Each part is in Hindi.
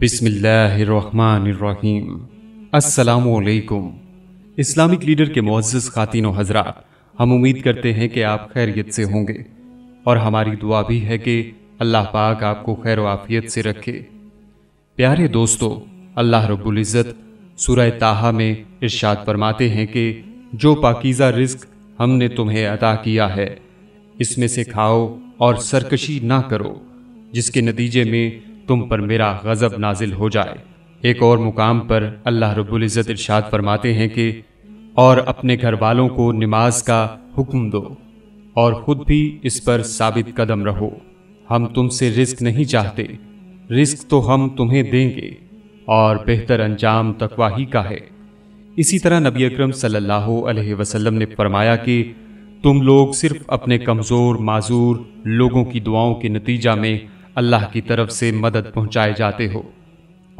बिस्मिल्लाहिर्रहमानिर्रहीम अस्सलामुअलैकुम इस्लामिक लीडर के मुआज़ ख़ातिन हजरात हम उम्मीद करते हैं कि आप खैरियत से होंगे और हमारी दुआ भी है कि अल्लाह पाक आपको खैर वाफियत से रखे प्यारे दोस्तों अल्लाह रब्बुल्ज़त सूरह ताहा में इरशाद फरमाते हैं कि जो पाकिज़ा रिस्क हमने तुम्हें अदा किया है इसमें से खाओ और सरकशी ना करो जिसके नतीजे में तुम पर मेरा गज़ब नाजिल हो जाए एक और मुकाम पर अल्लाह रब्ज़त इरशाद फरमाते हैं कि और अपने घर वालों को नमाज का हुक्म दो और ख़ुद भी इस पर साबित कदम रहो हम तुमसे रिस्क नहीं चाहते रिस्क तो हम तुम्हें देंगे और बेहतर अंजाम तकवा ही का है इसी तरह नबी अकरम सल्लल्लाहु अलैहि वसल्लम ने फरमाया कि तुम लोग सिर्फ अपने कमज़ोर माजूर लोगों की दुआओं के नतीजा में अल्लाह की तरफ से मदद पहुंचाए जाते हो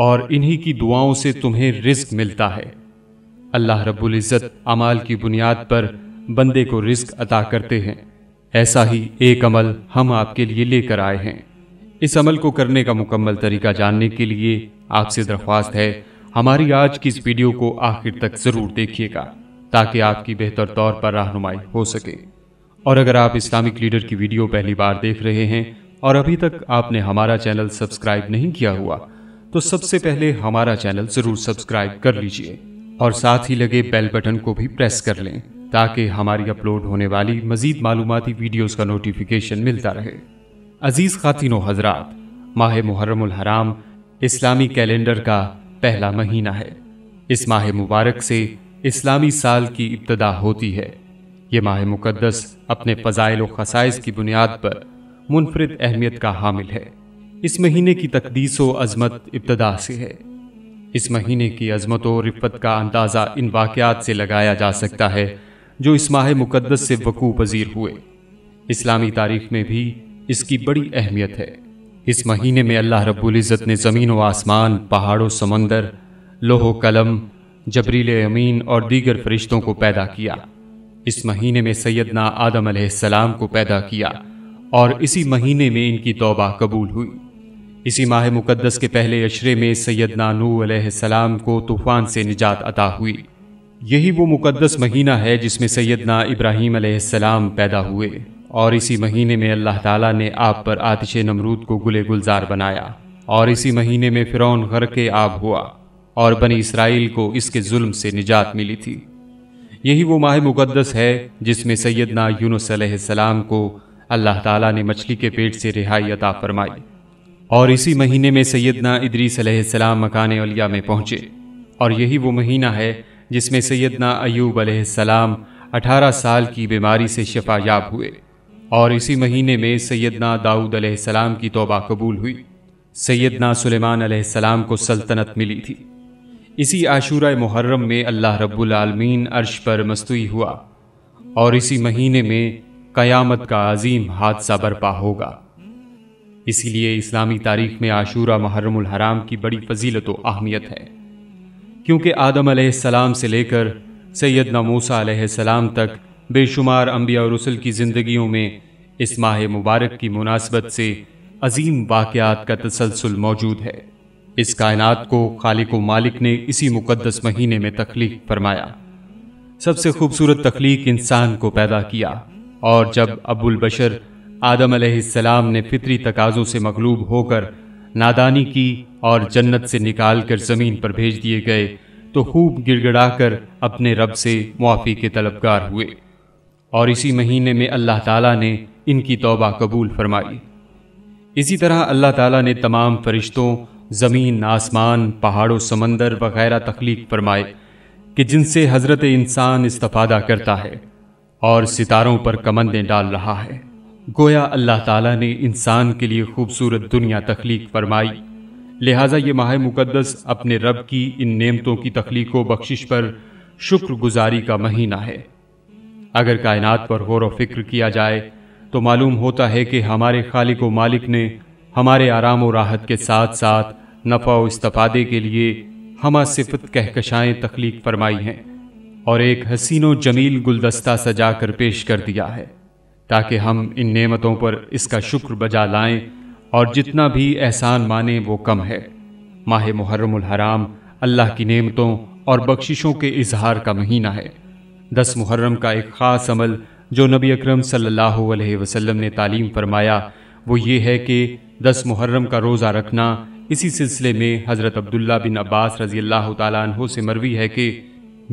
और इन्हीं की दुआओं से तुम्हें रिस्क मिलता है अल्लाह रब्बुल इज़्ज़त अमाल की बुनियाद पर बंदे को रिस्क अता करते हैं ऐसा ही एक अमल हम आपके लिए लेकर आए हैं इस अमल को करने का मुकम्मल तरीका जानने के लिए आपसे दरख्वास्त है हमारी आज की इस वीडियो को आखिर तक ज़रूर देखिएगा ताकि आपकी बेहतर तौर पर रहनुमाई हो सके और अगर आप इस्लामिक लीडर की वीडियो पहली बार देख रहे हैं और अभी तक आपने हमारा चैनल सब्सक्राइब नहीं किया हुआ तो सबसे पहले हमारा चैनल जरूर सब्सक्राइब कर लीजिए और साथ ही लगे बेल बटन को भी प्रेस कर लें ताकि हमारी अपलोड होने वाली मजीद मालूमती वीडियोस का नोटिफिकेशन मिलता रहे अजीज़ खातिनो माह मुहर्रमुल हराम इस्लामी कैलेंडर का पहला महीना है इस माह मुबारक से इस्लामी साल की इब्तदा होती है ये माह मुक़दस अपने फ़जाइल व की बुनियाद पर मुनफरद अहमियत का हामिल है इस महीने की तकदीस व अजमत इब्तदा से है इस महीने की अजमत और रिफत का अंदाज़ा इन वाक़ात से लगाया जा सकता है जो इस माह मुकदस से वकू पजीर हुए इस्लामी तारीख में भी इसकी बड़ी अहमियत है इस महीने में अल्लाह रबुल्जत ने ज़मीन व आसमान पहाड़ों समंदर लोहो कलम जबरील अमीन और दीगर फरिश्तों को पैदा किया इस महीने में सैदना आदम सलाम को पैदा किया और इसी महीने में इनकी तौबा कबूल हुई इसी माह मुकद्दस के पहले अशरे में सैदना नू सलाम को तूफान से निजात अता हुई यही वो मुकद्दस महीना है जिसमें सैदना इब्राहीम सलाम पैदा हुए और इसी महीने में अल्लाह ताला ने आप पर आतिश नमरूद को गुले गुलजार बनाया और इसी महीने में फ़िरौन घर के आब हुआ और बनी इसराइल को इसके जुल्म से निजात मिली थी यही वो माह मुकद्दस है जिसमें सैदना यूनुस को अल्लाह ताला ने मछली के पेट से रिहाई अता फरमाई और इसी महीने में सैदना इदरी सलाम मकान अलिया में पहुँचे और यही वो महीना है जिसमें सैदना अयूब सलाम 18 साल की बीमारी से शफायाब हुए और इसी महीने में सैदना दाऊद सलाम की तोबा कबूल हुई सैदना सुलेमान सलाम को सल्तनत मिली थी इसी आशूरा मुहर्रम में अल्लाह रब्बुल रबालमीन अर्श पर मस्तुई हुआ और इसी महीने में कयामत का अजीम हादसा बरपा होगा इसीलिए इस्लामी तारीख में आशूरा महरमुल हराम की बड़ी फजीलत व अहमियत है क्योंकि आदम सलाम से लेकर सैदना मूसा सलाम तक बेशुमार अम्बिया रसुल की ज़िंदगियों में इस माह मुबारक की मुनासबत से अजीम वाक़ात का तसलसल मौजूद है इस कायनात को खालिक मालिक ने इसी मुकदस महीने में तख्लीक फरमाया सबसे खूबसूरत तख्लीक इंसान को पैदा किया और जब अबुल बशर आदम सलाम ने फितरी तकाजों से मगलूब होकर नादानी की और जन्नत से निकाल कर ज़मीन पर भेज दिए गए तो खूब कर अपने रब से मुआफ़ी के तलबगार हुए और इसी महीने में अल्लाह ताला ने इनकी तौबा कबूल फरमाई इसी तरह अल्लाह ताला ने तमाम फरिश्तों ज़मीन आसमान पहाड़ों समंदर वगैरह तख्लीक फरमाए कि जिनसे हज़रत इंसान इस्तफ़ादा करता है और सितारों पर कमंदें डाल रहा है गोया अल्लाह ताला ने इंसान के लिए खूबसूरत दुनिया तख्लीक फरमाई लिहाजा ये माह मुकद्दस अपने रब की इन नेमतों की तख्लीक बख्शिश पर शुक्रगुजारी का महीना है अगर कायनात पर गौर व फिक्र किया जाए तो मालूम होता है कि हमारे खालिक व मालिक ने हमारे आराम और राहत के साथ साथ नफा व इस्तफादे के लिए हमा सिफत कहकशाएँ तख्लीक फरमाई हैं और एक हसीनो जमील गुलदस्ता सजा कर पेश कर दिया है ताकि हम इन नेमतों पर इसका शुक्र बजा लाएं और जितना भी एहसान माने वो कम है माह मुहर्रमुल हराम अल्लाह की नेमतों और बख्शिशों के इजहार का महीना है दस मुहर्रम का एक ख़ास अमल जो नबी अकरम सल्लल्लाहु अलैहि वसल्लम ने तालीम फरमाया वो ये है कि दस मुहर्रम का रोज़ा रखना इसी सिलसिले में हज़रत अब्दुल्ला बिन अब्बास रज़ी अल्लाह तु से मरवी है कि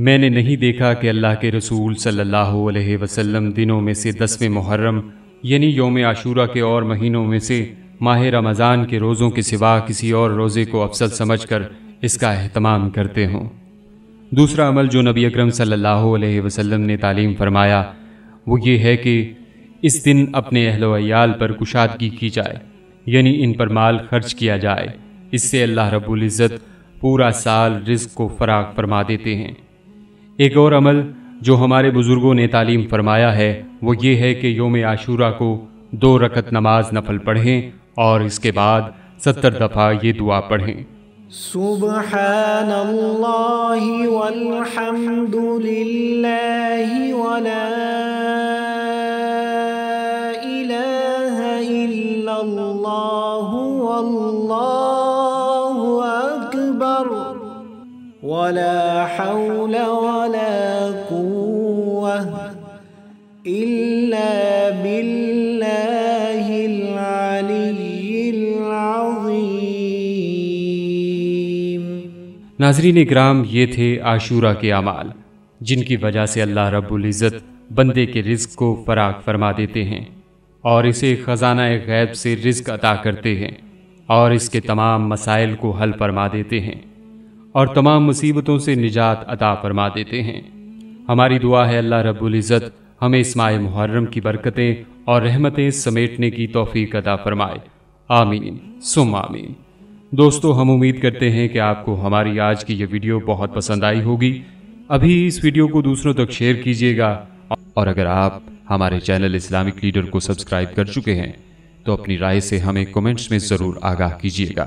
मैंने नहीं देखा कि अल्लाह के रसूल सल्लल्लाहु अलैहि वसल्लम दिनों में से दसवें मुहर्रम यानी योम आशूरा के और महीनों में से माह रमज़ान के रोज़ों के सिवा किसी और रोज़े को अफसल समझकर इसका अहतमाम करते हों दूसरा अमल जो नबी अकरम सल्लल्लाहु अलैहि वसल्लम ने तालीम फरमाया वो ये है कि इस दिन अपने अहलोयाल पर कुशादगी की जाए यानी इन पर माल खर्च किया जाए इससे अल्लाह रब्बुल इज़्ज़त पूरा साल रिज़ को फराग फरमा देते हैं एक और अमल जो हमारे बुज़ुर्गों ने तालीम फरमाया है वो ये है कि योम आशूरा को दो रकत नमाज नफल पढ़ें और इसके बाद सत्तर दफ़ा ये दुआ पढ़ें سبحان الله والحمد لله ولا إله إلا الله والله أكبر ولا حول नाजरीन ग्राम ये थे आशूरा के अमाल जिनकी वजह से अल्लाह रबुल्ज़त बंदे के रिज्क को फराग फरमा देते हैं और इसे ख़जाना गैब से रिज्क अदा करते हैं और इसके तमाम मसाइल को हल फरमा देते हैं और तमाम मुसीबतों से निजात अदा फरमा देते हैं हमारी दुआ है अल्लाह रब्ज़त हमें इसमाय मुहर्रम की बरकतें और रहमतें समेटने की तोफ़ी अदा फरमाए आमीन सुम आमीन दोस्तों हम उम्मीद करते हैं कि आपको हमारी आज की ये वीडियो बहुत पसंद आई होगी अभी इस वीडियो को दूसरों तक शेयर कीजिएगा और अगर आप हमारे चैनल इस्लामिक लीडर को सब्सक्राइब कर चुके हैं तो अपनी राय से हमें कमेंट्स में ज़रूर आगाह कीजिएगा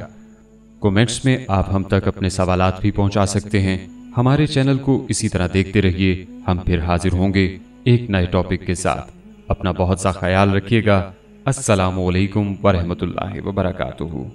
कमेंट्स में आप हम तक अपने सवाल भी पहुंचा सकते हैं हमारे चैनल को इसी तरह देखते रहिए हम फिर हाजिर होंगे एक नए टॉपिक के साथ अपना बहुत सा ख्याल रखिएगा असलकम वरहमल वबरकू